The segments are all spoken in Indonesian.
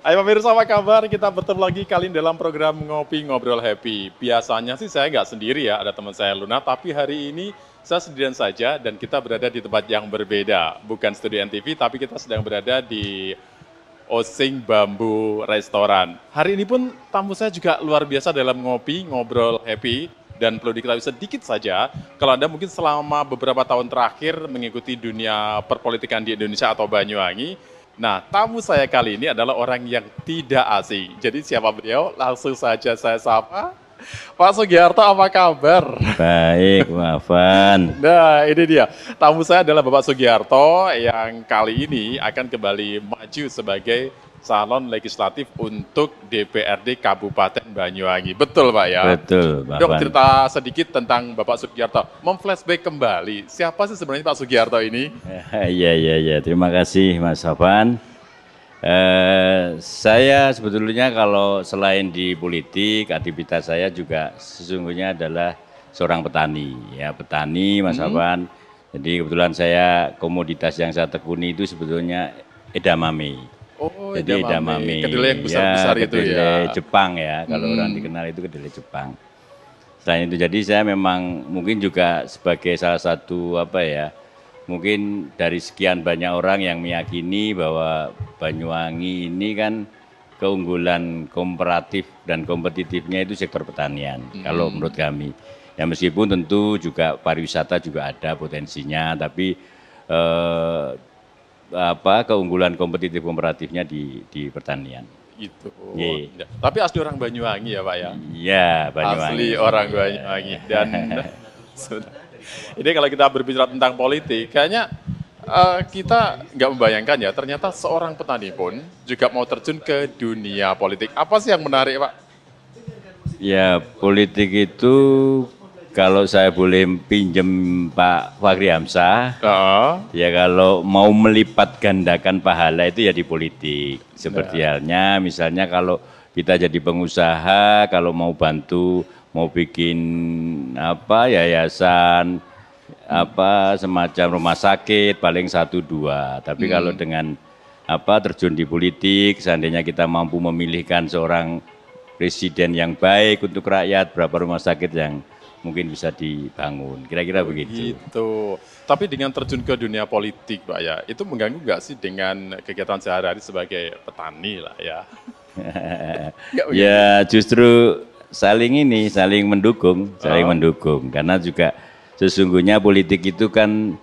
Ayo pemirsa apa kabar? Kita bertemu lagi kali ini dalam program Ngopi Ngobrol Happy. Biasanya sih saya nggak sendiri ya, ada teman saya Luna, tapi hari ini saya sendirian saja dan kita berada di tempat yang berbeda. Bukan studio NTV, tapi kita sedang berada di Osing Bambu Restoran. Hari ini pun tamu saya juga luar biasa dalam ngopi, ngobrol happy dan perlu diketahui sedikit saja, kalau Anda mungkin selama beberapa tahun terakhir mengikuti dunia perpolitikan di Indonesia atau Banyuwangi, Nah, tamu saya kali ini adalah orang yang tidak asing. Jadi siapa beliau? Langsung saja saya sapa. Pak Sugiharto apa kabar? Baik, maafan Nah, ini dia. Tamu saya adalah Bapak Sugiharto yang kali ini akan kembali maju sebagai calon legislatif untuk DPRD Kabupaten Banyuwangi. Betul Pak ya? Betul Pak. Dok cerita sedikit tentang Bapak Sugiyarto. Memflashback kembali, siapa sih sebenarnya Pak Sugiyarto ini? Eh, iya, iya, iya. Terima kasih Mas Hafan. Eh, saya sebetulnya kalau selain di politik, aktivitas saya juga sesungguhnya adalah seorang petani. Ya petani Mas hmm. Hafan. Jadi kebetulan saya komoditas yang saya tekuni itu sebetulnya edamame. Oh, jadi damami. damami. Kedelai yang besar-besar ya, itu ya. Jepang ya, kalau hmm. orang dikenal itu kedelai Jepang. Selain itu jadi saya memang mungkin juga sebagai salah satu apa ya, mungkin dari sekian banyak orang yang meyakini bahwa Banyuwangi ini kan keunggulan komparatif dan kompetitifnya itu sektor pertanian hmm. kalau menurut kami. Ya meskipun tentu juga pariwisata juga ada potensinya tapi eh, apa keunggulan kompetitif komparatifnya di di pertanian. itu Yeah. Tapi asli orang Banyuwangi ya Pak ya? Iya, Banyuwangi. Asli orang iya. Banyuwangi. Dan ini kalau kita berbicara tentang politik, kayaknya uh, kita nggak membayangkan ya, ternyata seorang petani pun juga mau terjun ke dunia politik. Apa sih yang menarik Pak? Ya, politik itu kalau saya boleh pinjem Pak Fakri Hamzah, oh. ya kalau mau melipat gandakan pahala itu ya di politik. Seperti nah. halnya misalnya kalau kita jadi pengusaha, kalau mau bantu, mau bikin apa yayasan, apa semacam rumah sakit paling satu dua. Tapi hmm. kalau dengan apa terjun di politik, seandainya kita mampu memilihkan seorang presiden yang baik untuk rakyat, berapa rumah sakit yang mungkin bisa dibangun. Kira-kira begitu. Gitu. Tapi dengan terjun ke dunia politik, Pak ya, itu mengganggu nggak sih dengan kegiatan sehari-hari sebagai petani lah ya? ya justru saling ini, saling mendukung, saling oh. mendukung. Karena juga sesungguhnya politik itu kan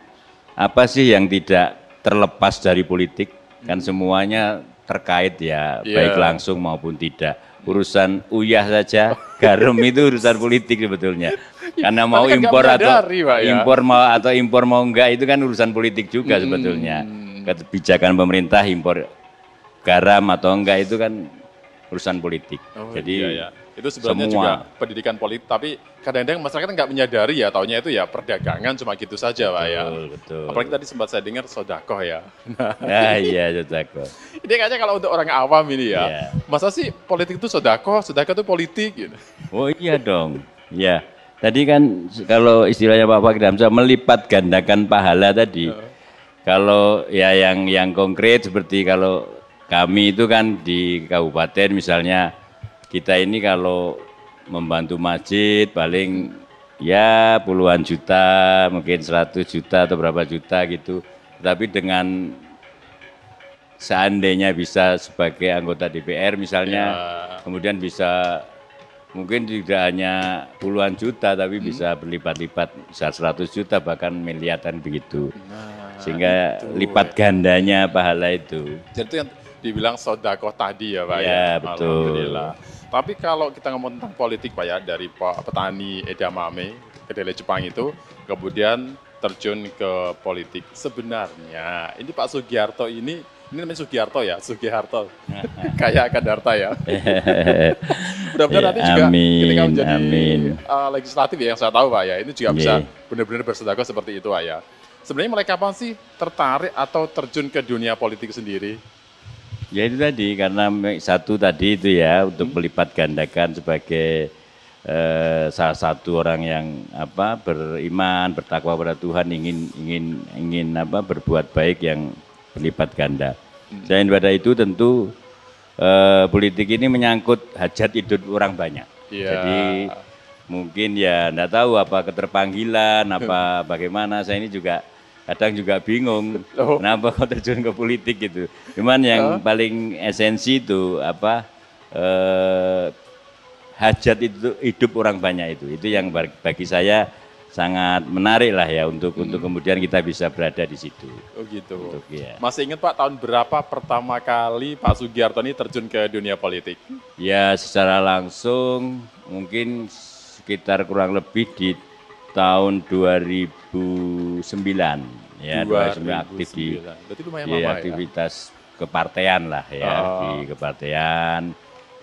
apa sih yang tidak terlepas dari politik? Kan hmm. semuanya terkait ya, yeah. baik langsung maupun tidak urusan uyah saja, garam itu urusan politik sebetulnya. Karena mau kan impor atau Pak, ya. impor mau atau impor mau enggak itu kan urusan politik juga hmm. sebetulnya. Kebijakan pemerintah impor garam atau enggak itu kan urusan politik. Oh, Jadi iya, iya. Itu sebenarnya Semua. juga pendidikan politik, tapi kadang-kadang masyarakat nggak menyadari ya, taunya itu ya perdagangan cuma gitu saja Pak ya. Betul. Apalagi tadi sempat saya dengar sodako ya. Nah, nah iya sodako. Ini kayaknya kalau untuk orang awam ini ya, yeah. masa sih politik itu sodako, sodako itu politik gitu. Oh iya dong, ya. Tadi kan kalau istilahnya Pak Pak Damsa melipat gandakan pahala tadi. Kalau ya yang yang konkret seperti kalau kami itu kan di kabupaten misalnya kita ini kalau membantu masjid paling ya puluhan juta, mungkin 100 juta atau berapa juta gitu. Tapi dengan seandainya bisa sebagai anggota DPR misalnya, ya. kemudian bisa mungkin tidak hanya puluhan juta tapi hmm. bisa berlipat-lipat bisa 100 juta bahkan miliaran begitu. Nah, Sehingga itu. Ya. lipat gandanya pahala itu. Jadi itu yang dibilang sodakoh tadi ya Pak ya. ya? betul. Tapi kalau kita ngomong tentang politik Pak ya, dari Pak petani edamame, kedelai Jepang itu, kemudian terjun ke politik. Sebenarnya ini Pak Sugiharto ini, ini namanya Sugiharto ya, Sugiharto, kayak Kadarta ya. Mudah-mudahan nanti juga amin, ketika menjadi amin. Uh, legislatif ya yang saya tahu Pak ya, ini juga bisa iya. benar-benar bersedekah seperti itu Pak ya. Sebenarnya mereka apa sih tertarik atau terjun ke dunia politik sendiri? Ya itu tadi karena satu tadi itu ya untuk hmm. melipat gandakan sebagai eh, salah satu orang yang apa beriman bertakwa pada Tuhan ingin ingin ingin apa berbuat baik yang melipat ganda. Hmm. Selain pada itu tentu eh, politik ini menyangkut hajat hidup orang banyak. Ya. Jadi mungkin ya enggak tahu apa keterpanggilan apa bagaimana saya ini juga kadang juga bingung oh. kenapa kau terjun ke politik gitu. Cuman yang oh. paling esensi itu apa eh, hajat itu hidup orang banyak itu. Itu yang bagi saya sangat menarik lah ya untuk hmm. untuk kemudian kita bisa berada di situ. Oh gitu. Untuk, ya. Masih ingat Pak tahun berapa pertama kali Pak Sugiharto ini terjun ke dunia politik? Ya secara langsung mungkin sekitar kurang lebih di tahun 2009 ya 2009, aktif di, ya aktivitas ya? kepartean lah ya oh. di kepartean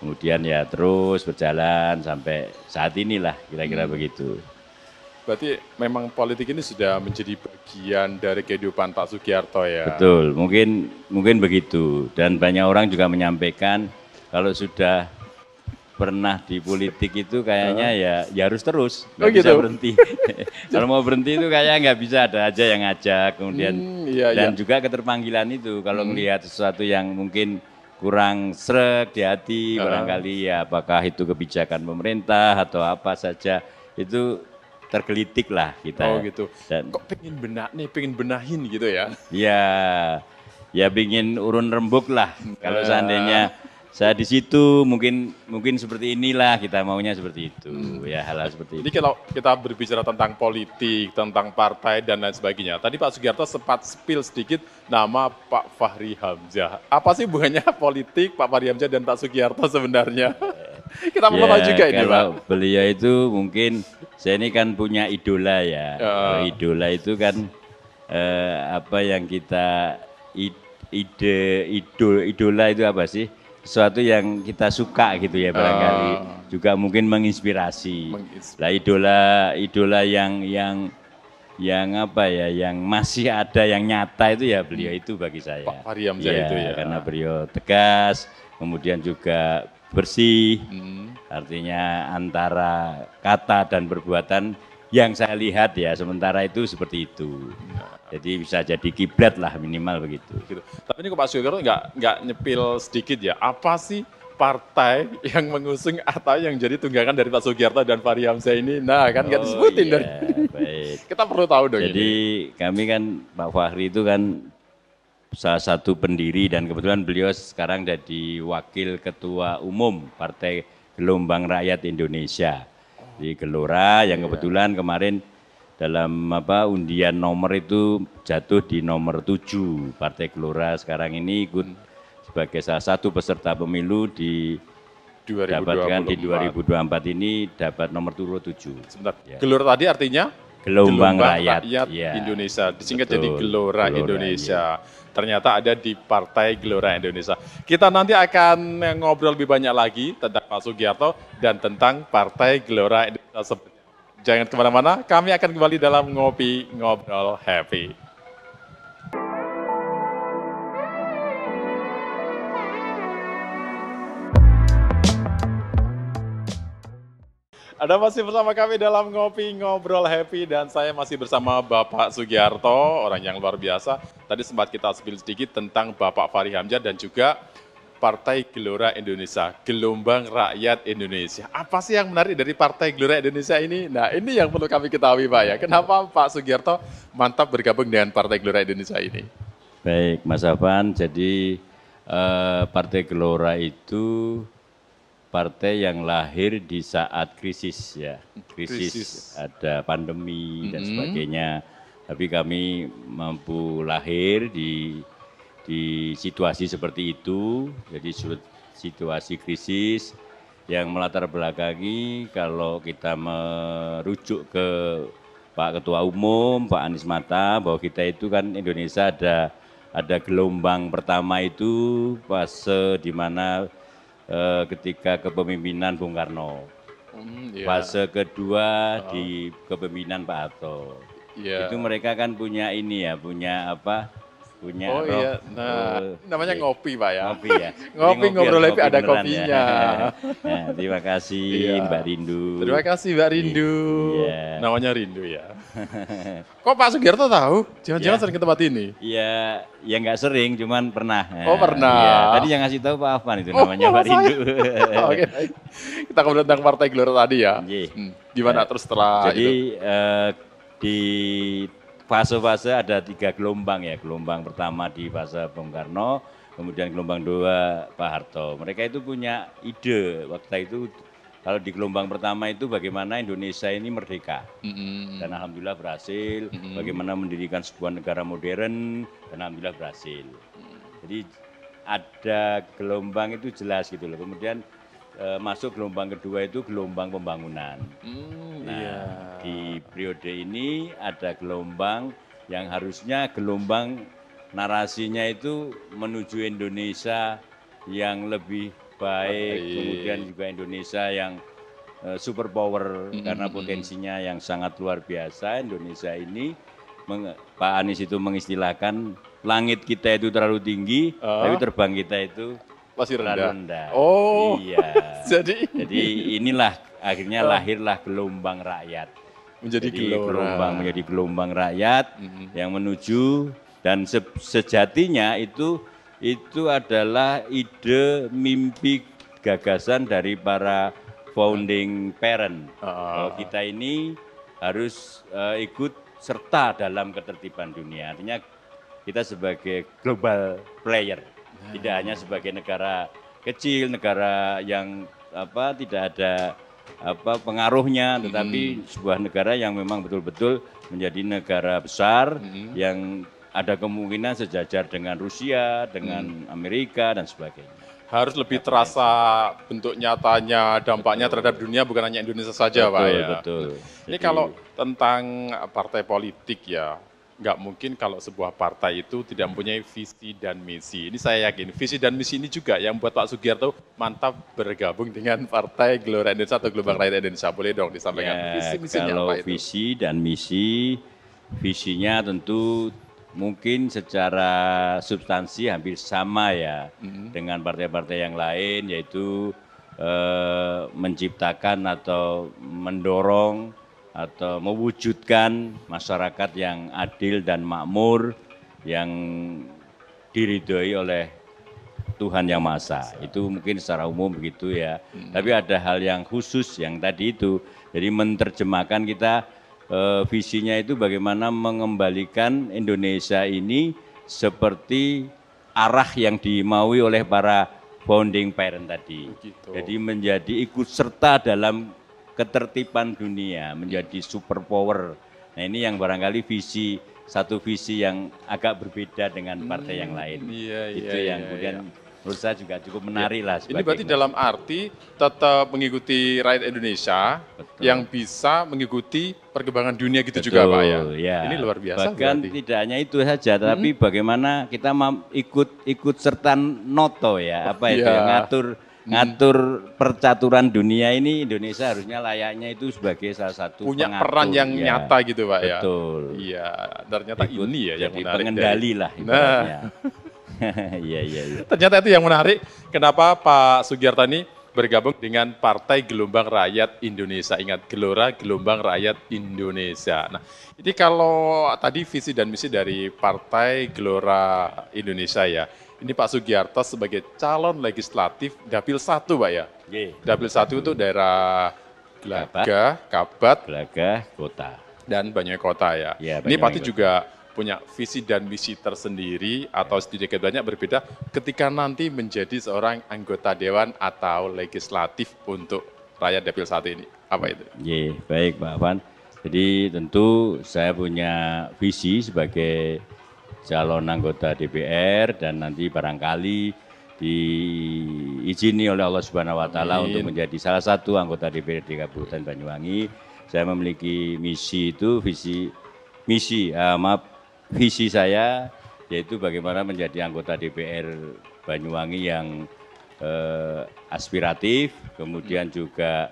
kemudian ya terus berjalan sampai saat inilah kira-kira hmm. begitu. Berarti memang politik ini sudah menjadi bagian dari kehidupan Pak Sugiharto ya. Betul, mungkin mungkin begitu dan banyak orang juga menyampaikan kalau sudah pernah di politik itu kayaknya ya ya harus terus oh nggak oh, gitu. bisa berhenti kalau mau berhenti itu kayaknya nggak bisa ada aja yang ngajak kemudian hmm, iya, dan iya. juga keterpanggilan itu kalau hmm. melihat sesuatu yang mungkin kurang serak di hati uh. barangkali ya apakah itu kebijakan pemerintah atau apa saja itu tergelitik lah kita oh gitu dan, kok pengen benak nih pengen benahin gitu ya iya. ya ya pingin urun rembuk lah kalau uh. seandainya saya di situ mungkin mungkin seperti inilah kita maunya seperti itu hmm. ya hal-hal seperti ini kalau kita berbicara tentang politik tentang partai dan lain sebagainya tadi Pak Sugiharto sempat spill sedikit nama Pak Fahri Hamzah apa sih hubungannya politik Pak Fahri Hamzah dan Pak Sugiharto sebenarnya kita mau ya, juga ini Pak beliau itu mungkin saya ini kan punya idola ya uh. idola itu kan eh, apa yang kita ide ide idola itu apa sih sesuatu yang kita suka gitu ya barangkali uh, juga mungkin menginspirasi. menginspirasi. Lah idola idola yang yang yang apa ya yang masih ada yang nyata itu ya beliau itu bagi saya. Pak Fariam ya, iya, itu ya. Karena beliau tegas, kemudian juga bersih. Hmm. Artinya antara kata dan perbuatan yang saya lihat ya sementara itu seperti itu. Ya. Jadi bisa jadi kiblat lah minimal begitu. Gitu. Tapi ini kok Pak Soekarno nggak nggak nyepil sedikit ya. Apa sih partai yang mengusung atau yang jadi tunggangan dari Pak Sugiarto dan Fahri Hamzah ini? Nah, kan nggak oh, disebutin iya, dari baik. Kita perlu tahu dong. Jadi ini. kami kan Pak Fahri itu kan salah satu pendiri dan kebetulan beliau sekarang jadi wakil ketua umum Partai Gelombang Rakyat Indonesia di Gelora yang iya. kebetulan kemarin dalam apa undian nomor itu jatuh di nomor 7 Partai Gelora sekarang ini ikut sebagai salah satu peserta pemilu di 2024. dapatkan di 2024 ini dapat nomor turut 7. Sebentar. Ya. Gelora tadi artinya gelombang, gelombang rakyat, rakyat ya. Indonesia disingkat Betul. jadi gelora, gelora Indonesia. Ya. Ternyata ada di Partai Gelora Indonesia. Kita nanti akan ngobrol lebih banyak lagi tentang Pak Sugiarto dan tentang Partai Gelora Indonesia Jangan kemana-mana, kami akan kembali dalam Ngopi Ngobrol Happy. Ada masih bersama kami dalam Ngopi Ngobrol Happy dan saya masih bersama Bapak Sugiharto orang yang luar biasa. Tadi sempat kita spill sedikit tentang Bapak Fahri Hamzah dan juga Partai Gelora Indonesia, Gelombang Rakyat Indonesia. Apa sih yang menarik dari Partai Gelora Indonesia ini? Nah, ini yang perlu kami ketahui, Pak ya. Kenapa Pak Sugiarto mantap bergabung dengan Partai Gelora Indonesia ini? Baik, Mas Afan. Jadi eh, Partai Gelora itu partai yang lahir di saat krisis ya. Krisis, krisis. Ya. ada pandemi hmm. dan sebagainya. Tapi kami mampu lahir di di situasi seperti itu, jadi situasi krisis yang melatar belakangi kalau kita merujuk ke Pak Ketua Umum, Pak Anies Mata, bahwa kita itu kan Indonesia ada ada gelombang pertama itu fase di mana eh, ketika kepemimpinan Bung Karno. Mm, yeah. Fase kedua oh. di kepemimpinan Pak Harto. Yeah. Itu mereka kan punya ini ya, punya apa? punya. Oh iya, nah uh, namanya ngopi Pak ya. Ngopi ya. ngopi, ngobrol lebih ada ya. kopinya. Ya. nah, terima kasih iya. Mbak Rindu. Terima kasih Mbak iya. Rindu. Iya. Namanya Rindu ya. Kok Pak Sugiarto tahu? Jangan-jangan ya. sering ke tempat ini? Iya, ya nggak sering, cuman pernah. Oh iya. pernah. Ya, tadi yang ngasih tahu Pak Afan itu oh, namanya oh, Mbak Rindu. Oke, Kita ngobrol tentang Partai Gelora tadi ya. Ye. Iya. Hmm, gimana ya. terus setelah Jadi, itu? Jadi uh, eh, di fase-fase ada tiga gelombang ya. Gelombang pertama di fase Bung Karno, kemudian gelombang dua Pak Harto. Mereka itu punya ide waktu itu kalau di gelombang pertama itu bagaimana Indonesia ini merdeka mm-hmm. dan alhamdulillah berhasil. Mm-hmm. Bagaimana mendirikan sebuah negara modern dan alhamdulillah berhasil. Mm. Jadi ada gelombang itu jelas gitu loh. Kemudian uh, masuk gelombang kedua itu gelombang pembangunan. Hmm, nah, iya. di periode ini ada gelombang yang harusnya gelombang narasinya itu menuju Indonesia yang lebih baik, baik. kemudian juga Indonesia yang uh, super power mm -hmm. karena hmm, hmm. potensinya yang sangat luar biasa Indonesia ini meng, Pak Anies itu mengistilahkan langit kita itu terlalu tinggi, uh. tapi ah. terbang kita itu masih rendah. rendah. Oh, iya. jadi jadi inilah akhirnya oh. lahirlah gelombang rakyat. Menjadi jadi gelombang menjadi gelombang rakyat mm -hmm. yang menuju dan se sejatinya itu itu adalah ide mimpi gagasan dari para founding parent. Uh. Bahwa kita ini harus uh, ikut serta dalam ketertiban dunia. Artinya kita sebagai global player tidak hanya sebagai negara kecil, negara yang apa tidak ada apa pengaruhnya hmm. tetapi hmm. sebuah negara yang memang betul-betul menjadi negara besar hmm. yang ada kemungkinan sejajar dengan Rusia, dengan hmm. Amerika dan sebagainya harus lebih terasa bentuk nyatanya dampaknya betul. terhadap dunia bukan hanya Indonesia saja betul, Pak ya. Betul. Ini Jadi, kalau tentang partai politik ya, nggak mungkin kalau sebuah partai itu tidak mempunyai visi dan misi. Ini saya yakin, visi dan misi ini juga yang buat Pak Sugiarto mantap bergabung dengan Partai Gelora Indonesia atau Gelombang Rakyat Indonesia. Boleh dong disampaikan ya, visi misinya apa itu? visi dan misi, visinya tentu mungkin secara substansi hampir sama ya mm-hmm. dengan partai-partai yang lain yaitu eh, menciptakan atau mendorong atau mewujudkan masyarakat yang adil dan makmur yang diridhoi oleh Tuhan Yang Maha Esa. Itu mungkin secara umum begitu ya. Hmm. Tapi ada hal yang khusus yang tadi itu. Jadi menerjemahkan kita e, visinya itu bagaimana mengembalikan Indonesia ini seperti arah yang dimaui oleh para founding parent tadi. Begitu. Jadi menjadi ikut serta dalam ketertiban dunia, menjadi superpower. Nah ini yang barangkali visi satu visi yang agak berbeda dengan partai hmm, yang lain. Iya, Itu iya, yang iya, iya. kemudian iya. menurut saya juga cukup iya. menarik iya. lah. Ini berarti ini. dalam arti tetap mengikuti rakyat Indonesia Betul. yang bisa mengikuti perkembangan dunia gitu Betul, juga Pak ya. ya. Ini luar biasa. Bahkan berarti. tidak hanya itu saja, hmm? tapi hmm. bagaimana kita ikut ikut serta noto ya, apa itu ya, iya. yang ngatur Hmm. ngatur percaturan dunia ini Indonesia harusnya layaknya itu sebagai salah satu punya pengatur, peran yang ya. nyata gitu pak ya betul iya ternyata Ikut ini ya yang menarik pengendali dari. lah nah. iya nah iya iya ternyata itu yang menarik kenapa Pak ini bergabung dengan Partai Gelombang Rakyat Indonesia. Ingat Gelora Gelombang Rakyat Indonesia. Nah, ini kalau tadi visi dan misi dari Partai Gelora Indonesia ya. Ini Pak Sugiarto sebagai calon legislatif Dapil 1, Pak ya? Dapil 1 itu daerah Gelaga, Kabat, Gelaga, Kota. Dan banyak Kota ya. ya Ini pasti juga punya visi dan misi tersendiri atau iya. sedikit banyak berbeda ketika nanti menjadi seorang anggota dewan atau legislatif untuk rakyat Dapil satu ini? Apa itu? Ye, iya, baik Pak Afan. Jadi tentu saya punya visi sebagai calon anggota DPR dan nanti barangkali diizini oleh Allah Subhanahu wa taala untuk menjadi salah satu anggota DPR di Kabupaten Banyuwangi. Saya memiliki misi itu visi misi uh, maaf visi saya yaitu bagaimana menjadi anggota DPR Banyuwangi yang uh, aspiratif, kemudian juga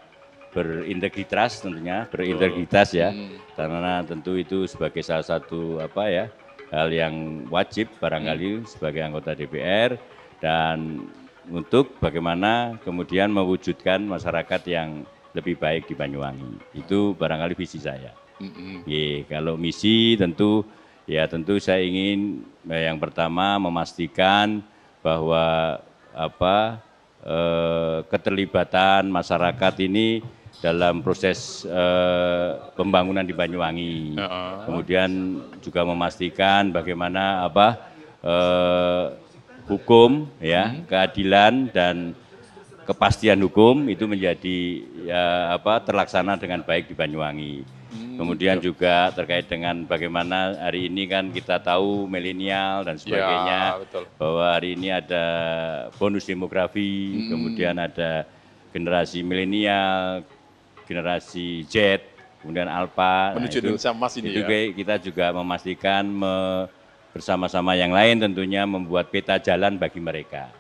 berintegritas tentunya, berintegritas ya. Karena tentu itu sebagai salah satu apa ya? hal yang wajib barangkali hmm. sebagai anggota DPR dan untuk bagaimana kemudian mewujudkan masyarakat yang lebih baik di Banyuwangi. Itu barangkali visi saya. Ye, kalau misi tentu ya tentu saya ingin eh, yang pertama memastikan bahwa apa eh, keterlibatan masyarakat ini dalam proses uh, pembangunan di Banyuwangi. Kemudian juga memastikan bagaimana apa uh, hukum ya, hmm. keadilan dan kepastian hukum itu menjadi ya, apa terlaksana dengan baik di Banyuwangi. Hmm, kemudian gitu. juga terkait dengan bagaimana hari ini kan kita tahu milenial dan ya, sebagainya ya, betul. bahwa hari ini ada bonus demografi, hmm. kemudian ada generasi milenial, generasi Z, kemudian Alpha. Nah, Menuju nah, Indonesia Emas ini itu ya. Kita juga memastikan me, bersama-sama yang lain tentunya membuat peta jalan bagi mereka.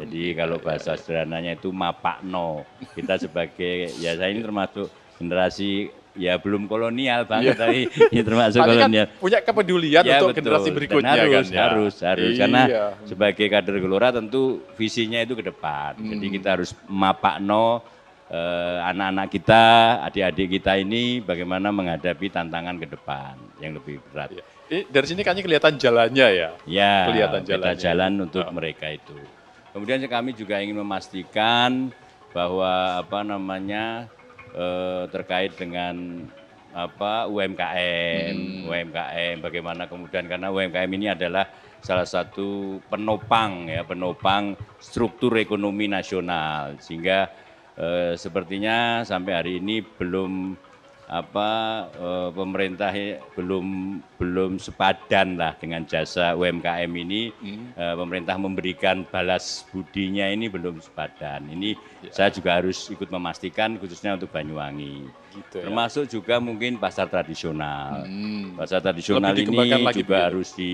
Jadi hmm. kalau bahasa sederhananya itu mapakno. Kita sebagai ya saya ini termasuk generasi ya belum kolonial banget iya. tapi ya termasuk kan kolonial. Kan punya kepedulian ya, untuk betul. generasi berikutnya Dan harus, kan. Ya. Harus, harus, iya. Karena sebagai kader gelora tentu visinya itu ke depan. Hmm. Jadi kita harus mapakno Eh, anak-anak kita, adik-adik kita ini bagaimana menghadapi tantangan ke depan yang lebih berat. Ya. dari sini kayaknya kelihatan jalannya ya. Ya, kelihatan jalannya. jalan untuk oh. mereka itu. Kemudian kami juga ingin memastikan bahwa apa namanya eh, terkait dengan apa UMKM, hmm. UMKM bagaimana kemudian karena UMKM ini adalah salah satu penopang ya penopang struktur ekonomi nasional sehingga eh, sepertinya sampai hari ini belum apa eh, pemerintah belum belum sepadan lah dengan jasa UMKM ini hmm. eh, pemerintah memberikan balas budinya ini belum sepadan ini ya. saya juga harus ikut memastikan khususnya untuk Banyuwangi gitu, ya. termasuk juga mungkin pasar tradisional hmm. pasar tradisional Lebih ini lagi juga begini. Ya? harus di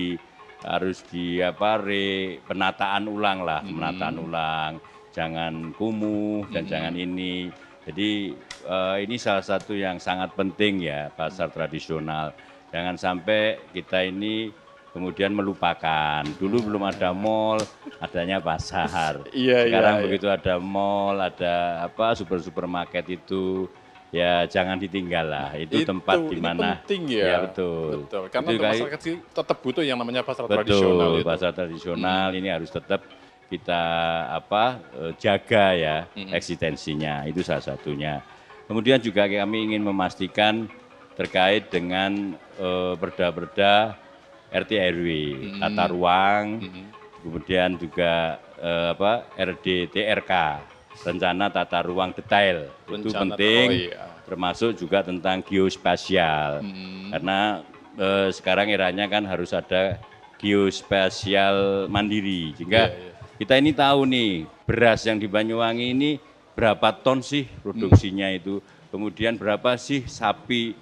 harus di apa re penataan ulang lah hmm. penataan ulang jangan kumuh dan hmm. jangan ini. Jadi uh, ini salah satu yang sangat penting ya pasar tradisional. Jangan sampai kita ini kemudian melupakan. Dulu belum ada mall, adanya pasar. Iya, iya, Sekarang iya, begitu iya. ada mall, ada apa super supermarket itu ya jangan ditinggal lah. Itu, itu tempat di mana penting ya. ya betul. betul. Karena itu masyarakat kayak, tetap butuh yang namanya pasar betul, tradisional. Betul, pasar tradisional hmm. ini harus tetap kita apa e, jaga ya eksistensinya itu salah satunya. Kemudian juga kami ingin memastikan terkait dengan e, perda-perda eh, RT RW, tata ruang, kemudian juga eh, apa RDTRK, rencana tata ruang detail. Rencana itu penting oh, iya. termasuk juga tentang geospasial. hmm Karena eh, sekarang eranya kan harus ada geospasial mandiri. Sehingga yeah, yeah kita ini tahu nih beras yang di Banyuwangi ini berapa ton sih produksinya hmm. itu, kemudian berapa sih sapi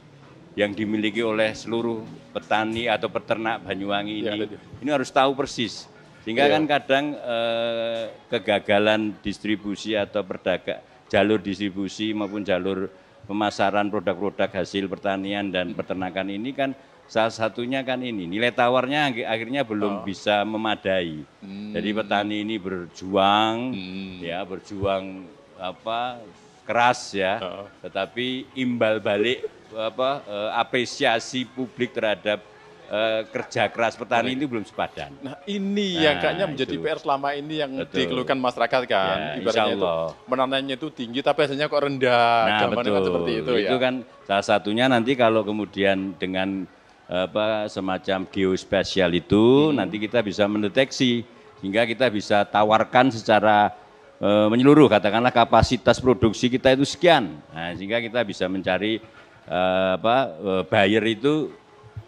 yang dimiliki oleh seluruh petani atau peternak Banyuwangi ya, ini. Ya, ini harus tahu persis. Sehingga ya. kan kadang eh, kegagalan distribusi atau perdagang jalur distribusi maupun jalur pemasaran produk-produk hasil pertanian dan hmm. peternakan ini kan Salah satunya kan ini, nilai tawarnya akhirnya belum oh. bisa memadai. Hmm. Jadi petani ini berjuang, hmm. ya berjuang apa keras ya, oh. tetapi imbal balik apa eh, apresiasi publik terhadap eh, kerja keras petani Baik. itu belum sepadan. Nah ini nah, yang kayaknya menjadi itu. PR selama ini yang betul. dikeluhkan masyarakat kan, ya, ibaratnya itu menanamnya itu tinggi tapi hasilnya kok rendah. Nah betul, kan seperti itu, itu ya. kan salah satunya nanti kalau kemudian dengan apa semacam geospesial itu hmm. nanti kita bisa mendeteksi sehingga kita bisa tawarkan secara e, menyeluruh katakanlah kapasitas produksi kita itu sekian nah, sehingga kita bisa mencari e, apa e, buyer itu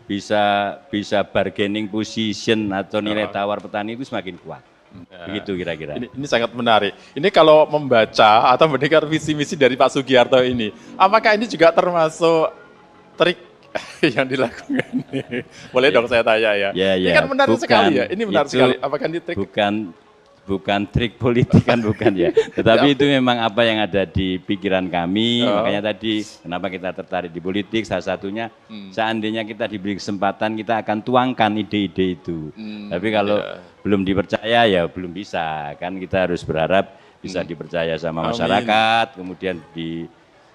bisa bisa bargaining position atau nilai tawar petani itu semakin kuat ya. begitu kira-kira. Ini, ini sangat menarik. Ini kalau membaca atau mendengar visi misi dari Pak Sugiharto ini, apakah ini juga termasuk trik yang dilakukan. Boleh dong saya tanya ya. ya, ya. Ini kan menarik bukan, sekali ya. Ini menarik sekali. Apakah ini trik? Bukan bukan trik politik kan bukan ya. Tetapi ya. itu memang apa yang ada di pikiran kami. Oh. Makanya tadi kenapa kita tertarik di politik salah satunya hmm. seandainya kita diberi kesempatan kita akan tuangkan ide-ide itu. Hmm, Tapi kalau yeah. belum dipercaya ya belum bisa. Kan kita harus berharap bisa hmm. dipercaya sama masyarakat, Amin. kemudian di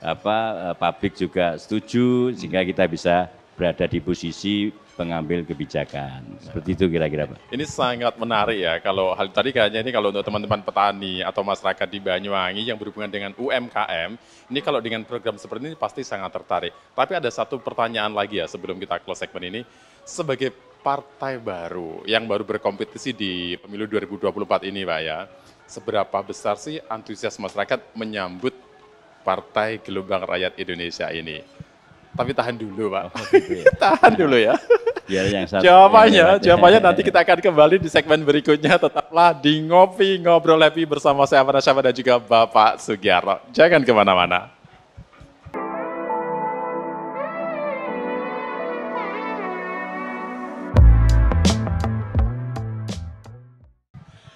apa eh, publik juga setuju sehingga hmm. kita bisa berada di posisi pengambil kebijakan. Ya. Seperti itu kira-kira Pak. Ini sangat menarik ya kalau hal tadi kayaknya ini kalau untuk teman-teman petani atau masyarakat di Banyuwangi yang berhubungan dengan UMKM, ini kalau dengan program seperti ini pasti sangat tertarik. Tapi ada satu pertanyaan lagi ya sebelum kita close segmen ini. Sebagai partai baru yang baru berkompetisi di pemilu 2024 ini Pak ya, seberapa besar sih antusias masyarakat menyambut Partai Gelombang Rakyat Indonesia ini. Tapi tahan dulu, Pak. Oh, gitu ya. tahan dulu ya. jawabannya, ya. jawabannya nanti kita akan kembali di segmen berikutnya. Tetaplah di Ngopi Ngobrol Happy bersama saya, Farah dan juga Bapak Sugiarto. Jangan kemana-mana.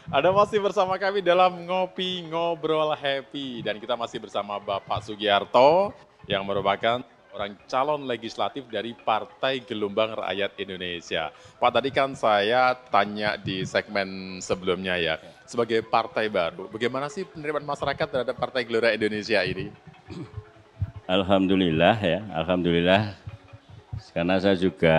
Ada masih bersama kami dalam Ngopi Ngobrol Happy dan kita masih bersama Bapak Sugiarto yang merupakan orang calon legislatif dari Partai Gelombang Rakyat Indonesia. Pak tadi kan saya tanya di segmen sebelumnya ya, sebagai partai baru, bagaimana sih penerimaan masyarakat terhadap Partai Gelora Indonesia ini? Alhamdulillah ya, Alhamdulillah karena saya juga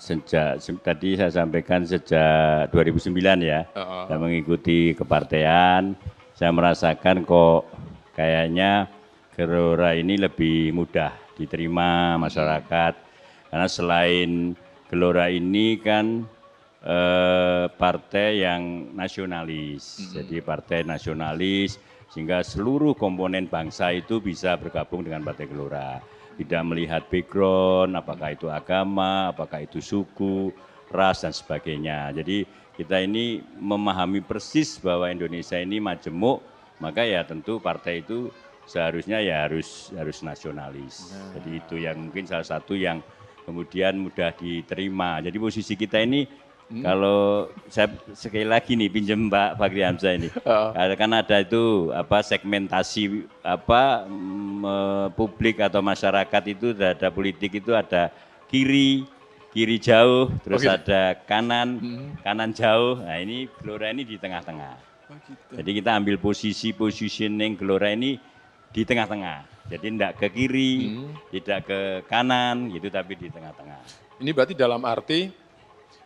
sejak tadi saya sampaikan sejak 2009 ya, uh -uh. mengikuti kepartean, saya merasakan kok kayaknya Gelora ini lebih mudah diterima masyarakat. Karena selain Gelora ini kan eh, partai yang nasionalis, mm -hmm. jadi partai nasionalis sehingga seluruh komponen bangsa itu bisa bergabung dengan Partai Gelora tidak melihat background, apakah itu agama, apakah itu suku, ras dan sebagainya. Jadi kita ini memahami persis bahwa Indonesia ini majemuk, maka ya tentu partai itu seharusnya ya harus harus nasionalis. Nah. Jadi itu yang mungkin salah satu yang kemudian mudah diterima. Jadi posisi kita ini Hmm? Kalau saya sekali lagi nih pinjem Mbak Fakri Hamzah ini, oh. kan ada itu apa segmentasi apa me, publik atau masyarakat itu ada politik itu ada kiri kiri jauh, terus okay. Oh, gitu? ada kanan hmm. kanan jauh. Nah ini Gelora ini di tengah-tengah. Oh, gitu. Jadi kita ambil posisi positioning Gelora ini di tengah-tengah. Jadi tidak ke kiri, hmm. tidak ke kanan gitu, tapi di tengah-tengah. Ini berarti dalam arti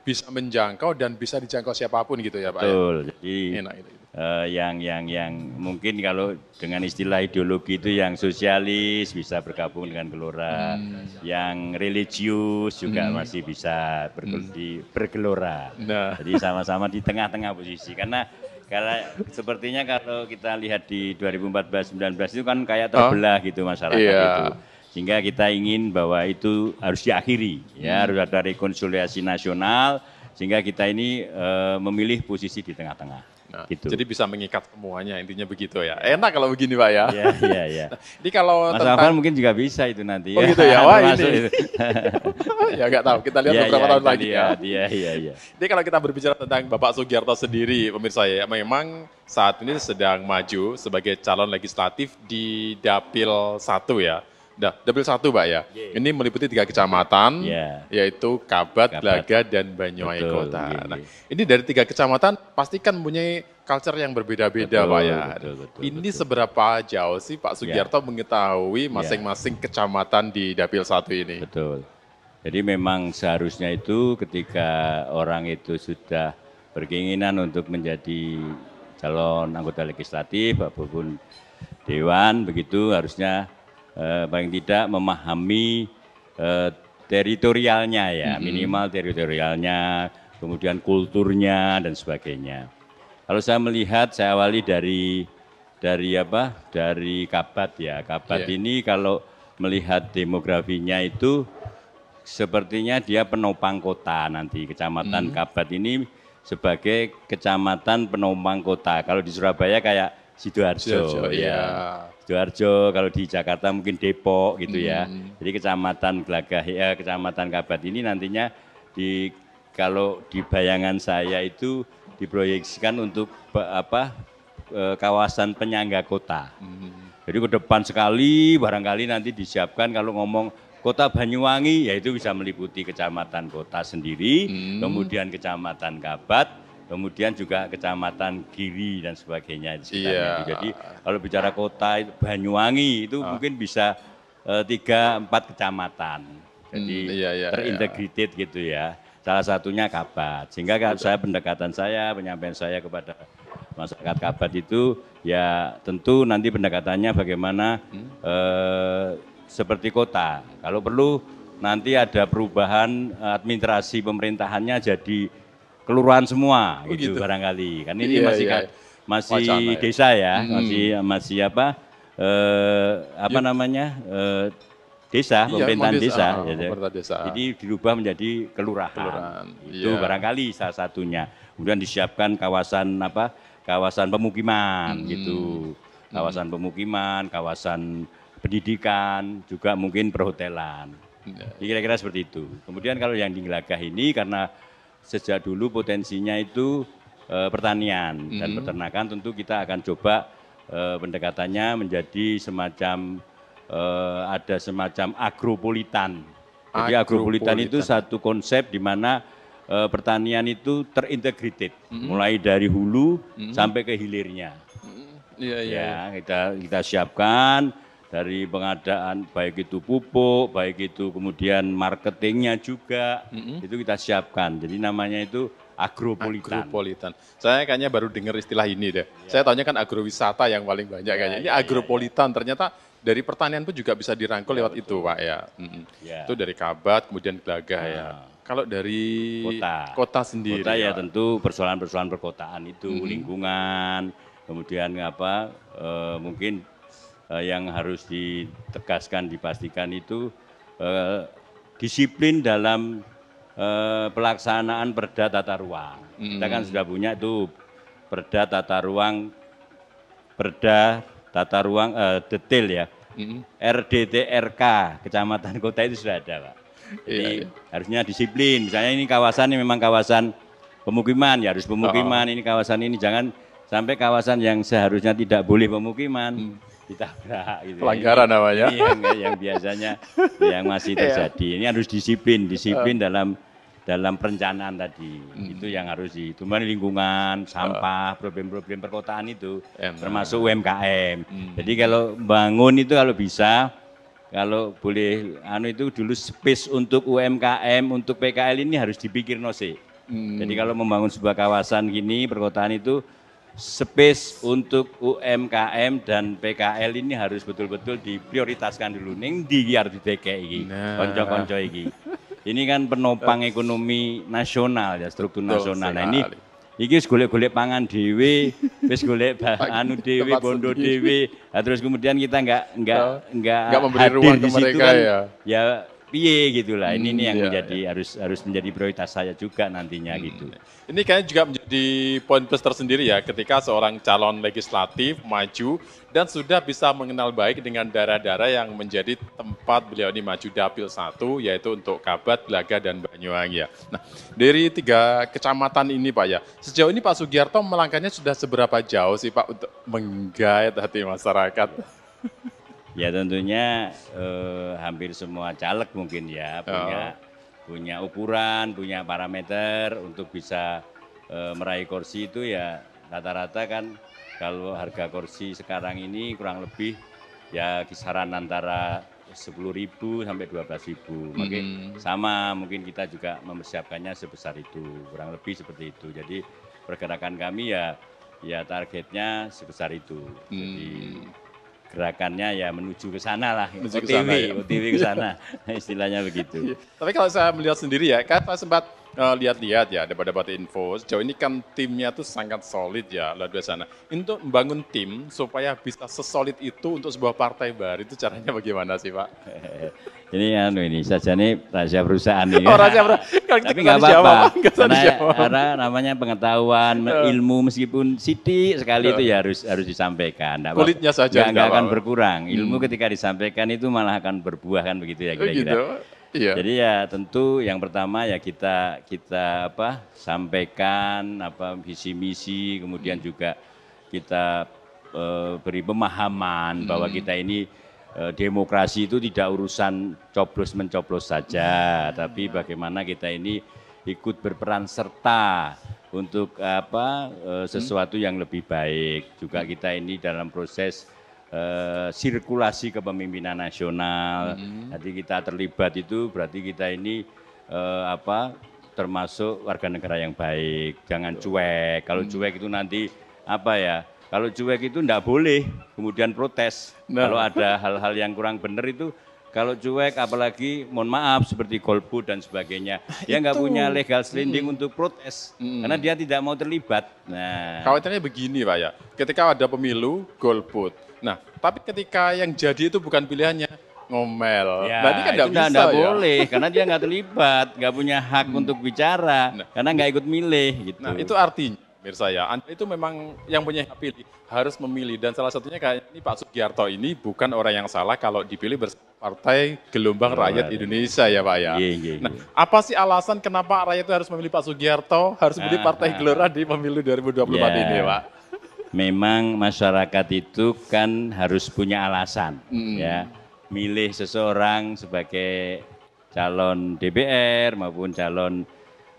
bisa menjangkau dan bisa dijangkau siapapun gitu ya Pak. Ya? Betul. Ya? Jadi Enak, itu, Uh, yang yang yang mungkin kalau dengan istilah ideologi itu yang sosialis bisa bergabung dengan gelora, hmm. yang religius juga hmm. masih bisa bergel hmm. bergelora. Nah. Jadi sama-sama di tengah-tengah posisi karena karena sepertinya kalau kita lihat di 2014-19 itu kan kayak oh. terbelah huh? gitu masyarakat yeah. itu sehingga kita ingin bahwa itu harus diakhiri, ya hmm. harus ada rekonsiliasi nasional, sehingga kita ini e, memilih posisi di tengah-tengah. Nah, gitu. Jadi bisa mengikat semuanya intinya begitu ya. Enak kalau begini pak ya. Iya iya. Ya. Jadi kalau Mas tentang... Afan mungkin juga bisa itu nanti. Oh, ya. Oh gitu ya. Wah ini. ya nggak tahu. Kita lihat ya, beberapa ya, tahun lagi ya. Iya iya iya. Jadi kalau kita berbicara tentang Bapak Sugiarto sendiri, pemirsa ya, memang saat ini sedang maju sebagai calon legislatif di dapil satu ya Nah, dapil satu Pak ya. Ini meliputi tiga kecamatan, yeah. yaitu Kabat, Kabat, Blaga, dan Banyuwangi Kota. Yeah. Nah, ini dari tiga kecamatan pasti kan mempunyai culture yang berbeda-beda Pak ya. Betul, betul, ini betul. seberapa jauh sih Pak Sugiarto yeah. mengetahui ya. masing-masing yeah. kecamatan di dapil satu ini? Betul. Jadi memang seharusnya itu ketika orang itu sudah berkeinginan untuk menjadi calon anggota legislatif apapun dewan begitu harusnya eh, paling tidak memahami eh, teritorialnya ya, mm -hmm. minimal teritorialnya, kemudian kulturnya dan sebagainya. Kalau saya melihat saya awali dari dari apa? Dari Kabat ya. Kabat yeah. ini kalau melihat demografinya itu sepertinya dia penopang kota nanti kecamatan mm -hmm. Kabat ini sebagai kecamatan penopang kota. Kalau di Surabaya kayak Sidoarjo, Sidoarjo ya. ya Sidoarjo, kalau di Jakarta mungkin Depok gitu ya. Hmm. Jadi kecamatan Gelagah, ya, kecamatan Kabat ini nantinya di kalau di bayangan saya itu diproyeksikan untuk apa e, kawasan penyangga kota. Hmm. Jadi ke depan sekali barangkali nanti disiapkan kalau ngomong Kota Banyuwangi yaitu bisa meliputi kecamatan kota sendiri, hmm. kemudian kecamatan Kabat, kemudian juga kecamatan Giri dan sebagainya di Iya. Jadi kalau bicara kota Banyuwangi itu ah. mungkin bisa eh, tiga empat kecamatan. Jadi hmm, iya, iya, terintegrated iya. gitu ya. Salah satunya Kabat. Sehingga kalau saya pendekatan saya, penyampaian saya kepada masyarakat Kabat itu ya tentu nanti pendekatannya bagaimana hmm. eh, seperti kota. Kalau perlu nanti ada perubahan administrasi pemerintahannya jadi kelurahan semua oh, gitu, gitu barangkali. Kan ini iya, masih iya. masih Wacana, ya. desa ya, hmm. masih masih apa eh, apa ya. namanya eh, desa, iya, pemerintahan desa. desa, ya, desa. Jadi dirubah menjadi kelurahan. kelurahan. Itu iya. barangkali salah satunya. Kemudian disiapkan kawasan apa? Kawasan pemukiman hmm. gitu. Hmm. Kawasan hmm. pemukiman, kawasan pendidikan, juga mungkin perhotelan. kira iya. Kira-kira seperti itu. Kemudian kalau yang di Gelagah ini karena sejak dulu potensinya itu e, pertanian mm -hmm. dan peternakan tentu kita akan coba e, pendekatannya menjadi semacam e, ada semacam agropolitan. Jadi agropolitan, itu satu konsep di mana e, pertanian itu terintegrated mm -hmm. mulai dari hulu mm -hmm. sampai ke hilirnya. Mm -hmm. yeah, ya. Iya. ya kita kita siapkan dari pengadaan baik itu pupuk, baik itu kemudian marketingnya juga mm-hmm. itu kita siapkan. Jadi namanya itu agropolitan. Agropolitan. Saya kayaknya baru dengar istilah ini deh. Ya. Saya tanya kan agrowisata yang paling banyak ya, kayaknya. Iya, ini ya, agropolitan ya. ternyata dari pertanian pun juga bisa dirangkul ya, lewat betul. itu, Pak ya. Mm-hmm. ya. Itu dari Kabat kemudian Gelagah ya. ya. Kalau dari kota, kota sendiri. Kota ya, ya. tentu persoalan-persoalan perkotaan itu mm-hmm. lingkungan, kemudian apa e, mungkin Eh, yang harus ditegaskan, dipastikan itu eh, disiplin dalam eh, pelaksanaan perda tata ruang. Mm. Kita kan sudah punya itu perda tata ruang, perda tata ruang eh, detail ya. Mm. Mm-hmm. RDTRK kecamatan kota itu sudah ada, Pak. Iya, Jadi iya, iya. harusnya disiplin. Misalnya ini kawasan ini memang kawasan pemukiman, ya harus pemukiman. Oh. Ini kawasan ini jangan sampai kawasan yang seharusnya tidak boleh pemukiman. Hmm ditabrak gitu. Ya. Pelanggaran namanya. Iya, yang, yang biasanya yang masih iya. terjadi. Ini harus disiplin, disiplin uh. dalam dalam perencanaan tadi. Hmm. Itu yang harus di cuman lingkungan, sampah, eh. problem-problem uh. perkotaan itu iya, Enak. termasuk UMKM. Hmm. Jadi kalau bangun itu kalau bisa kalau boleh anu itu dulu space untuk UMKM, untuk PKL ini harus dipikir nose. Hmm. Jadi kalau membangun sebuah kawasan gini perkotaan itu space untuk UMKM dan PKL ini harus betul-betul diprioritaskan dulu ning di di DKI nah. konco-konco Ini kan penopang ekonomi nasional ya, struktur nasional. Nah, ini iki wis golek-golek pangan dhewe, wis golek anu dhewe, bondo dhewe. Nah, terus kemudian kita enggak enggak enggak enggak memberi ruang ke mereka kan, iya. ya. Ya piye gitu lah. Ini hmm, yang iya, menjadi iya. harus harus menjadi prioritas saya juga nantinya hmm. gitu. Ini kayaknya juga menjadi poin plus tersendiri ya ketika seorang calon legislatif maju dan sudah bisa mengenal baik dengan daerah-daerah yang menjadi tempat beliau ini maju dapil satu yaitu untuk Kabat, Belaga dan Banyuwangi ya. Nah, dari tiga kecamatan ini Pak ya. Sejauh ini Pak Sugiarto melangkahnya sudah seberapa jauh sih Pak untuk menggait hati masyarakat? Ya tentunya eh, hampir semua caleg mungkin ya oh. punya oh. punya ukuran, punya parameter untuk bisa eh, meraih kursi itu ya rata-rata kan kalau harga kursi sekarang ini kurang lebih ya kisaran antara 10.000 sampai 12.000. Mungkin mm. sama, mungkin kita juga mempersiapkannya sebesar itu, kurang lebih seperti itu. Jadi pergerakan kami ya ya targetnya sebesar itu. Mm. Jadi hmm gerakannya ya menuju ke sana lah. Menuju ke sana, ya. OTW ke sana, istilahnya begitu. Tapi kalau saya melihat sendiri ya, kan Pak sempat uh, lihat-lihat ya debat-debat info sejauh ini kan timnya tuh sangat solid ya luar biasa. Nah, untuk membangun tim supaya bisa sesolid itu untuk sebuah partai baru itu caranya bagaimana sih Pak? ini anu ini saja nih rahasia perusahaan nih. Oh, rahasia perusahaan. Tapi nggak apa-apa. Karena, karena namanya pengetahuan, ilmu meskipun siti sekali itu ya iya. harus harus disampaikan. Kulitnya saja nggak akan berkurang. Ilmu hmm. ketika disampaikan itu malah akan berbuah kan begitu ya oh, kira-kira. Gitu. Yeah. Jadi ya tentu yang pertama ya kita kita apa sampaikan apa visi misi kemudian hmm. juga kita e, beri pemahaman hmm. bahwa kita ini e, demokrasi itu tidak urusan coblos mencoblos saja hmm. tapi bagaimana kita ini ikut berperan serta untuk apa e, sesuatu hmm. yang lebih baik juga kita ini dalam proses Eh, sirkulasi kepemimpinan nasional. Mm-hmm. Jadi kita terlibat itu berarti kita ini uh, apa termasuk warga negara yang baik. Jangan cuek. Kalau mm-hmm. cuek itu nanti apa ya? Kalau cuek itu enggak boleh kemudian protes. Nah. Kalau ada hal-hal yang kurang benar itu kalau cuek apalagi mohon maaf seperti golput dan sebagainya. Ah, dia nggak punya legal standing hmm. untuk protes hmm. karena dia tidak mau terlibat. Nah, khawatirnya begini Pak ya. Ketika ada pemilu golput. Nah, tapi ketika yang jadi itu bukan pilihannya ngomel. Ya, Berarti nah, kan nggak bisa ya. boleh karena dia nggak terlibat, nggak punya hak hmm. untuk bicara nah, karena nggak ikut milih gitu. Nah, itu artinya pemirsa ya. Anda itu memang yang punya hak pilih harus memilih dan salah satunya kayak ini Pak Sugiarto ini bukan orang yang salah kalau dipilih bersama Partai Gelombang Rakyat Indonesia ya Pak ya. Yeah, yeah, iya. nah, apa sih alasan kenapa rakyat itu harus memilih Pak Sugiarto, harus memilih ah, Partai ah. Gelora di pemilu 2024 yeah. Iya. ini Pak? Memang masyarakat itu kan harus punya alasan hmm. ya. Milih seseorang sebagai calon DPR maupun calon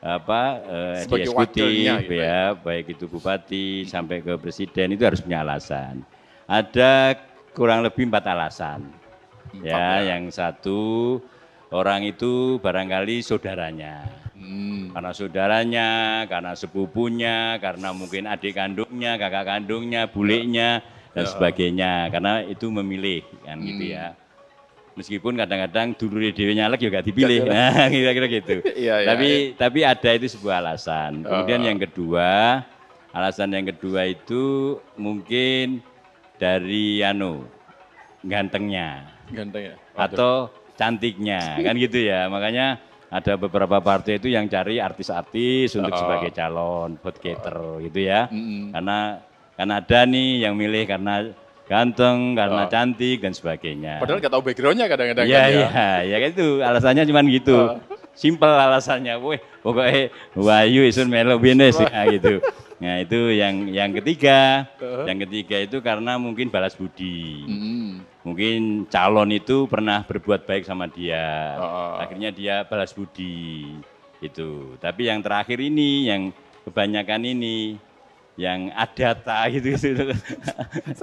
apa eh, eksekutif gitu ya, ya, baik itu bupati sampai ke presiden itu harus punya alasan. Ada kurang lebih empat alasan. Empat ya, ya, yang satu orang itu barangkali saudaranya. Hmm. Karena saudaranya, karena sepupunya, karena mungkin adik kandungnya, kakak kandungnya, buliknya, ya. dan ya. sebagainya. Karena itu memilih kan gitu hmm. gitu ya. Meskipun kadang-kadang dulure dhewe nyalek juga ya dipilih. Nah, kira-kira gitu. iya, iya, tapi ya. tapi ada itu sebuah alasan. Kemudian uh. yang kedua, alasan yang kedua itu mungkin dari anu gantengnya. ya Waduh. Atau cantiknya, kan gitu ya. Makanya ada beberapa partai itu yang cari artis-artis untuk uh. sebagai calon vote gitu ya. Mm -hmm. Karena karena ada nih yang milih karena ganteng, karena oh. cantik dan sebagainya. Padahal nggak tahu backgroundnya kadang-kadang. Iya, kan ya. iya, ya kan itu alasannya cuma gitu. Oh. Simple alasannya, weh pokoknya wahyu isun melo bines ya ah, gitu. Nah itu yang yang ketiga, uh. yang ketiga itu karena mungkin balas budi. Mm. Mungkin calon itu pernah berbuat baik sama dia, oh. akhirnya dia balas budi itu. Tapi yang terakhir ini, yang kebanyakan ini yang ada tak gitu gitu.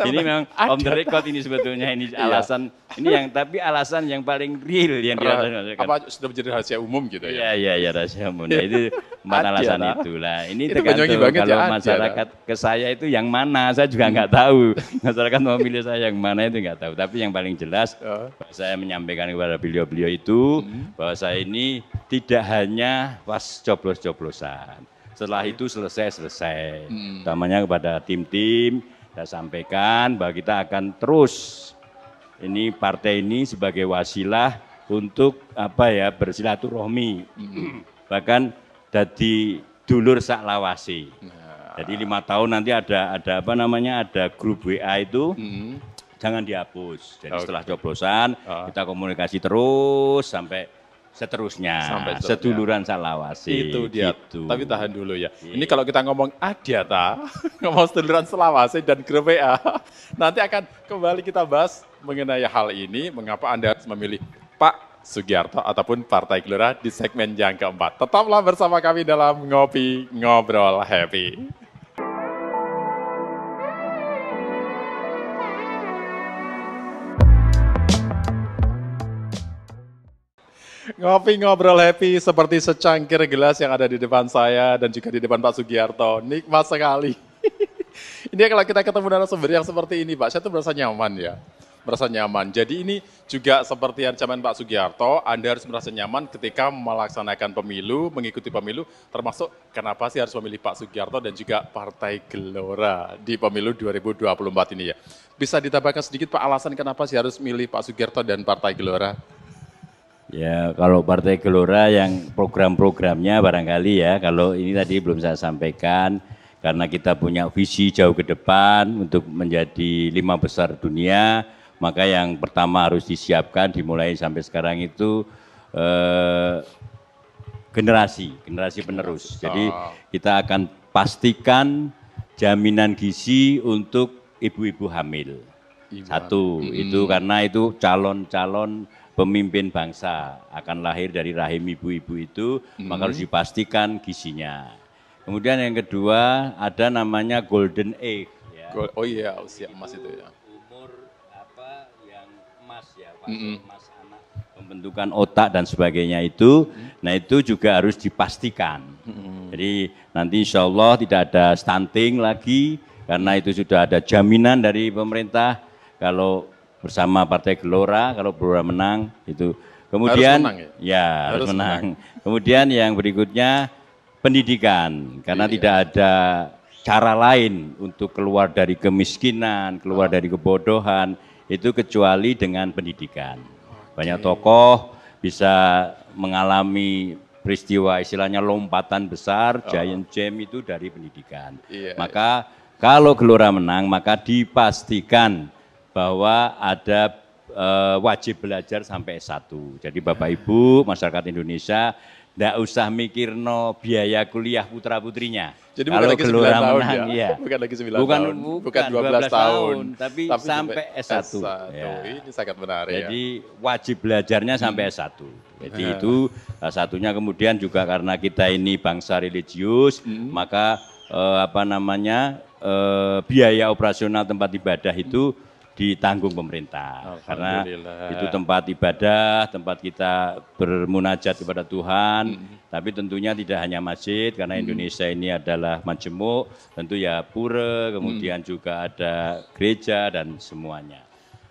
ini memang adata. on the record ini sebetulnya ini iya. alasan ini yang tapi alasan yang paling real yang dirasakan. Apa sudah menjadi rahasia umum gitu ya? Iya iya ya, rahasia umum. Nah, itu iya. mana alasan itulah. Ini itu tergantung banget, kalau ya, masyarakat ke saya itu yang mana saya juga nggak hmm. tahu. Masyarakat mau pilih saya yang mana itu nggak tahu. Tapi yang paling jelas ya. saya menyampaikan kepada beliau-beliau itu hmm. bahwa saya ini tidak hanya pas coblos-coblosan setelah itu selesai selesai. Hmm. Utamanya kepada tim-tim saya sampaikan bahwa kita akan terus ini partai ini sebagai wasilah untuk apa ya bersilaturahmi. Hmm. Bahkan jadi dulur saklawasi. Ya. Jadi lima tahun nanti ada ada apa namanya ada grup WA itu hmm. jangan dihapus. Jadi okay. setelah coblosan uh. kita komunikasi terus sampai seterusnya sampai seterusnya. seduluran selawasi Itu dia. Gitu. Tapi tahan dulu ya. Yeah. Ini kalau kita ngomong Adiata, ngomong seduluran selawasi dan Grup nanti akan kembali kita bahas mengenai hal ini, mengapa Anda harus memilih Pak Sugiarto ataupun Partai Gelora di segmen yang keempat. Tetaplah bersama kami dalam Ngopi Ngobrol Happy. Ngopi ngobrol happy seperti secangkir gelas yang ada di depan saya dan juga di depan Pak Sugiharto, Nikmat sekali. ini kalau kita ketemu dengan narasumber yang seperti ini Pak, saya tuh merasa nyaman ya. Merasa nyaman. Jadi ini juga seperti ancaman Pak Sugiharto, Anda harus merasa nyaman ketika melaksanakan pemilu, mengikuti pemilu, termasuk kenapa sih harus memilih Pak Sugiharto dan juga Partai Gelora di pemilu 2024 ini ya. Bisa ditambahkan sedikit Pak alasan kenapa sih harus milih Pak Sugiharto dan Partai Gelora? Ya, kalau Partai Gelora yang program-programnya barangkali ya, kalau ini tadi belum saya sampaikan, karena kita punya visi jauh ke depan untuk menjadi lima besar dunia, maka yang pertama harus disiapkan dimulai sampai sekarang itu eh, generasi, generasi penerus. Jadi ah. kita akan pastikan jaminan gizi untuk ibu-ibu hamil. Satu, itu karena itu calon-calon pemimpin bangsa akan lahir dari rahim ibu-ibu itu, hmm. maka harus dipastikan gizinya. Kemudian yang kedua ada namanya golden egg. Ya. oh iya usia emas itu, ya. Umur apa yang emas ya, fase mm -mm. emas anak, pembentukan otak dan sebagainya itu, mm. nah itu juga harus dipastikan. Mm. Jadi nanti insya Allah tidak ada stunting lagi karena itu sudah ada jaminan dari pemerintah kalau bersama Partai Gelora kalau Gelora menang itu. Kemudian harus menang, ya, ya harus, harus menang. menang. Kemudian yang berikutnya pendidikan karena iya. tidak ada cara lain untuk keluar dari kemiskinan, keluar oh. dari kebodohan itu kecuali dengan pendidikan. Banyak tokoh bisa mengalami peristiwa istilahnya lompatan besar oh. giant jam itu dari pendidikan. Iya, Maka iya. kalau Gelora menang maka dipastikan bahwa ada e, wajib belajar sampai S1. Jadi Bapak ya. Ibu, masyarakat Indonesia tidak usah mikir no biaya kuliah putra putrinya. Jadi Kalau bukan lagi 9 tahun menang, ya. ya. Bukan lagi 9 bukan, tahun, bukan bukan 12, 12 tahun, tahun tapi, tapi sampai S1. S1. Ya. Ini sangat menarik ya. Jadi ya. wajib belajarnya sampai hmm. S1. Jadi hmm. itu satunya kemudian juga karena kita ini bangsa religius, hmm. maka eh, apa namanya eh, biaya operasional tempat ibadah itu hmm ditanggung pemerintah karena itu tempat ibadah tempat kita bermunajat kepada Tuhan hmm. tapi tentunya tidak hanya masjid karena hmm. Indonesia ini adalah majemuk tentu ya pura kemudian hmm. juga ada gereja dan semuanya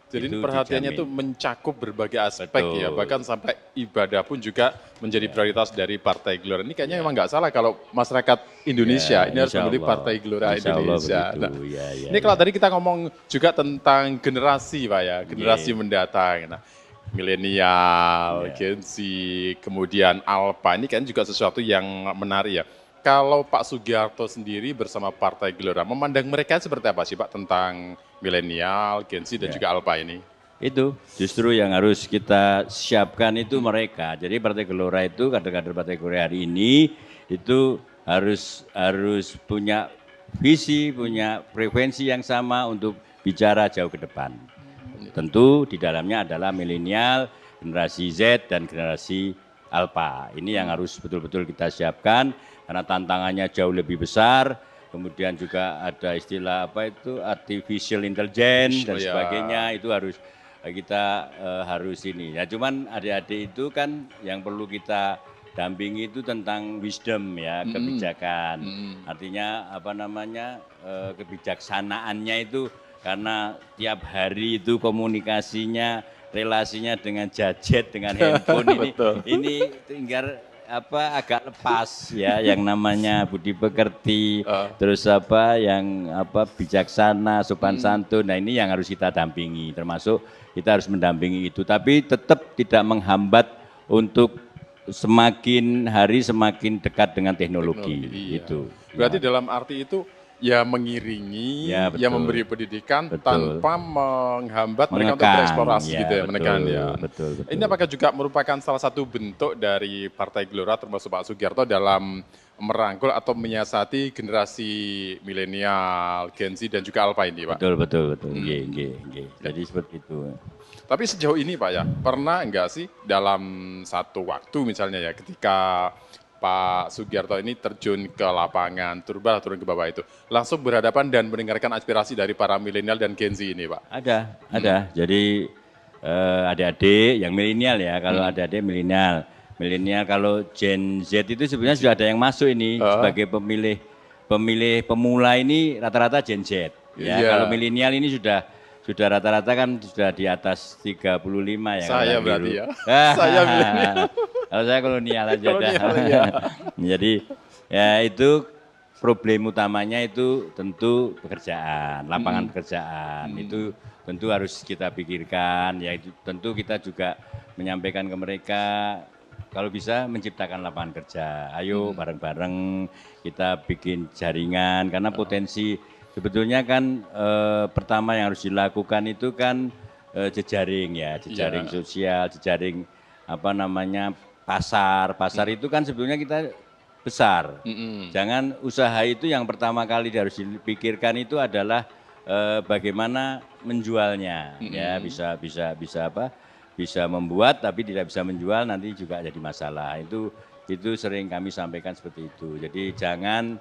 jadi itu perhatiannya itu mencakup berbagai aspek ya. Betul. ya, bahkan sampai ibadah pun juga menjadi ya. prioritas dari Partai Gelora. Ini kayaknya ya. emang nggak salah kalau masyarakat Indonesia ya, ini harus memilih Partai Gelora Indonesia. nah, ya, ya, ini ya. kalau tadi kita ngomong juga tentang generasi Pak ya, generasi ya. mendatang. Nah, milenial, ya. Gen Z, kemudian alpha ini kan juga sesuatu yang menarik ya kalau Pak Sugiharto sendiri bersama Partai Gelora memandang mereka seperti apa sih Pak tentang milenial, Gen Z dan ya. juga Alpha ini? Itu justru yang harus kita siapkan itu mereka. Jadi Partai Gelora itu kader-kader Partai Gelora hari ini itu harus harus punya visi, punya frekuensi yang sama untuk bicara jauh ke depan. Ya. Tentu di dalamnya adalah milenial, generasi Z dan generasi Alpha. Ini yang harus betul-betul kita siapkan karena tantangannya jauh lebih besar. Kemudian juga ada istilah apa itu artificial intelligence dan oh, iya. sebagainya itu harus kita uh, harus ini. Ya cuman adik-adik itu kan yang perlu kita dampingi itu tentang wisdom ya, kebijakan. Artinya apa namanya? Uh, kebijaksanaannya itu karena tiap hari itu komunikasinya relasinya dengan gadget dengan handphone ini ini tinggal apa agak lepas ya yang namanya budi pekerti uh. terus apa yang apa bijaksana sopan hmm. santun nah ini yang harus kita dampingi termasuk kita harus mendampingi itu tapi tetap tidak menghambat untuk semakin hari semakin dekat dengan teknologi, teknologi iya. itu iya. berarti ya. dalam arti itu ya mengiringi, ya, ya memberi pendidikan betul. tanpa menghambat menekan, mereka untuk bereksplorasi ya, gitu ya, betul, menekan ya. Betul, betul. Ini apakah juga merupakan salah satu bentuk dari Partai Gelora termasuk Pak Sugiarto dalam merangkul atau menyiasati generasi milenial, Gen Z dan juga Alpha ini, Pak? Betul, betul, betul. Hmm. Gih, gih, gih. Jadi seperti itu. Tapi sejauh ini Pak ya, pernah enggak sih dalam satu waktu misalnya ya ketika Pak Sugiarto ini terjun ke lapangan, turba turun ke bawah itu, langsung berhadapan dan mendengarkan aspirasi dari para milenial dan Gen Z ini, Pak. Ada, ada. Hmm. Jadi uh, adik-adik yang milenial ya, kalau hmm. adik-adik milenial, milenial kalau Gen Z itu sebenarnya sudah ada yang masuk ini uh. sebagai pemilih, pemilih pemula ini rata-rata Gen Z. Ya, yeah. kalau milenial ini sudah sudah rata-rata kan sudah di atas 35 ya. Saya berarti ya. biru. ya. saya milenial. Kalau saya kolonial aja kolonial, dah. Ya. Jadi ya itu problem utamanya itu tentu pekerjaan, lapangan hmm. pekerjaan. Hmm. Itu tentu harus kita pikirkan ya itu tentu kita juga menyampaikan ke mereka kalau bisa menciptakan lapangan kerja. Ayo hmm. bareng-bareng hmm. kita bikin jaringan karena ah. potensi Sebetulnya kan e, pertama yang harus dilakukan itu kan e, jejaring ya, jejaring ya. sosial, jejaring apa namanya pasar. Pasar hmm. itu kan sebetulnya kita besar. Hmm. Jangan usaha itu yang pertama kali harus dipikirkan itu adalah e, bagaimana menjualnya. Hmm. Ya bisa bisa bisa apa? Bisa membuat tapi tidak bisa menjual nanti juga jadi masalah. Itu itu sering kami sampaikan seperti itu. Jadi jangan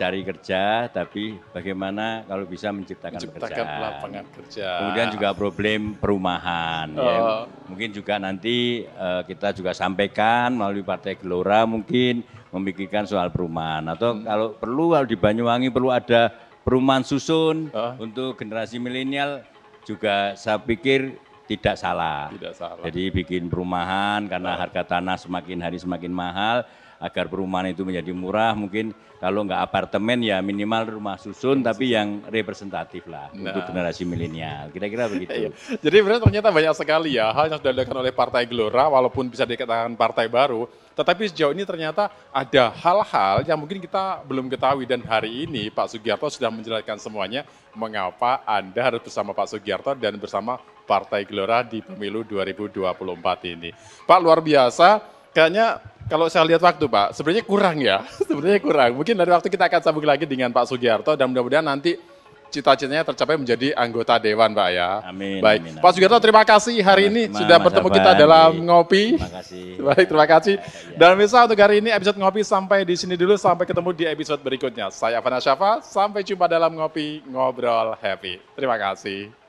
cari kerja, tapi bagaimana kalau bisa menciptakan, menciptakan lapangan kerja. Kemudian juga problem perumahan. Ya. Oh. Ya. Mungkin juga nanti uh, kita juga sampaikan melalui Partai Gelora mungkin memikirkan soal perumahan. Atau hmm. kalau perlu kalau di Banyuwangi perlu ada perumahan susun oh. untuk generasi milenial juga saya pikir tidak salah. Tidak salah. Jadi bikin perumahan karena oh. harga tanah semakin hari semakin mahal agar perumahan itu menjadi murah mungkin kalau nggak apartemen ya minimal rumah susun tapi yang representatif lah nah. untuk generasi milenial. Kira-kira begitu. ya. Jadi ternyata banyak sekali ya hal yang sudah dilakukan oleh Partai Gelora walaupun bisa dikatakan partai baru, tetapi sejauh ini ternyata ada hal-hal yang mungkin kita belum ketahui dan hari ini Pak Sugiarto sudah menjelaskan semuanya mengapa Anda harus bersama Pak Sugiarto dan bersama Partai Gelora di pemilu 2024 ini. Pak luar biasa kayaknya kalau saya lihat waktu Pak, sebenarnya kurang ya, sebenarnya kurang. Mungkin dari waktu kita akan sambung lagi dengan Pak Sugiharto dan mudah-mudahan nanti cita-citanya tercapai menjadi anggota dewan, Pak ya. Amin. Baik, amin, amin. Pak Sugiharto terima kasih hari ini amin, sudah bertemu kita dalam ngopi. Terima kasih. Baik, terima kasih. Ya. Dan misal untuk hari ini episode ngopi sampai di sini dulu sampai ketemu di episode berikutnya. Saya Fana Syafa, sampai jumpa dalam ngopi ngobrol happy. Terima kasih.